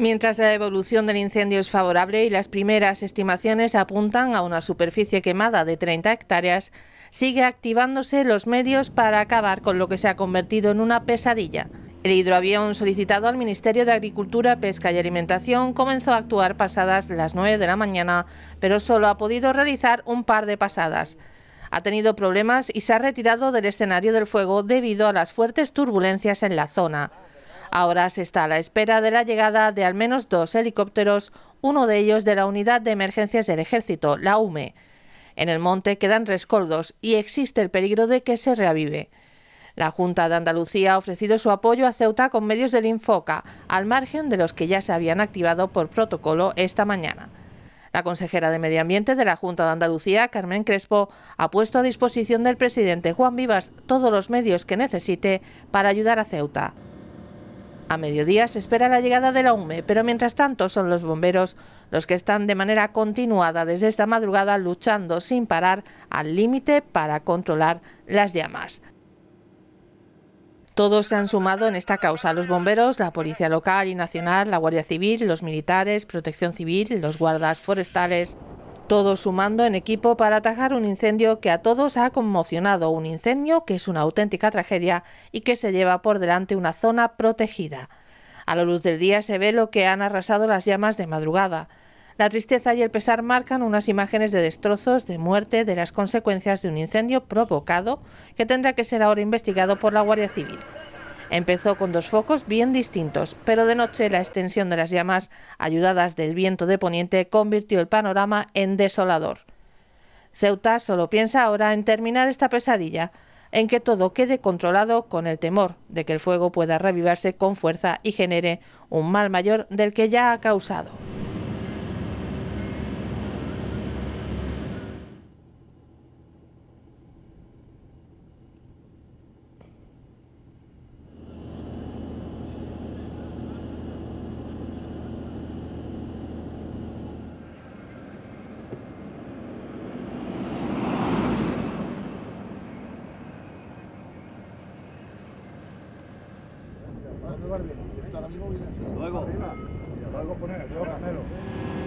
Mientras la evolución del incendio es favorable y las primeras estimaciones apuntan a una superficie quemada de 30 hectáreas, sigue activándose los medios para acabar con lo que se ha convertido en una pesadilla. El hidroavión solicitado al Ministerio de Agricultura, Pesca y Alimentación comenzó a actuar pasadas las 9 de la mañana, pero solo ha podido realizar un par de pasadas. Ha tenido problemas y se ha retirado del escenario del fuego debido a las fuertes turbulencias en la zona. Ahora se está a la espera de la llegada de al menos dos helicópteros, uno de ellos de la Unidad de Emergencias del Ejército, la UME. En el monte quedan rescoldos y existe el peligro de que se reavive. La Junta de Andalucía ha ofrecido su apoyo a Ceuta con medios del Infoca, al margen de los que ya se habían activado por protocolo esta mañana. La consejera de Medio Ambiente de la Junta de Andalucía, Carmen Crespo, ha puesto a disposición del presidente Juan Vivas todos los medios que necesite para ayudar a Ceuta. A mediodía se espera la llegada de la UME, pero mientras tanto son los bomberos los que están de manera continuada desde esta madrugada luchando sin parar al límite para controlar las llamas. Todos se han sumado en esta causa, los bomberos, la Policía Local y Nacional, la Guardia Civil, los militares, Protección Civil, los guardas forestales, todos sumando en equipo para atajar un incendio que a todos ha conmocionado, un incendio que es una auténtica tragedia y que se lleva por delante una zona protegida. A la luz del día se ve lo que han arrasado las llamas de madrugada. La tristeza y el pesar marcan unas imágenes de destrozos, de muerte, de las consecuencias de un incendio provocado que tendrá que ser ahora investigado por la Guardia Civil. Empezó con dos focos bien distintos, pero de noche la extensión de las llamas, ayudadas del viento de poniente, convirtió el panorama en desolador. Ceuta solo piensa ahora en terminar esta pesadilla, en que todo quede controlado con el temor de que el fuego pueda revivarse con fuerza y genere un mal mayor del que ya ha causado. Luego. Luego poner, luego Canelo.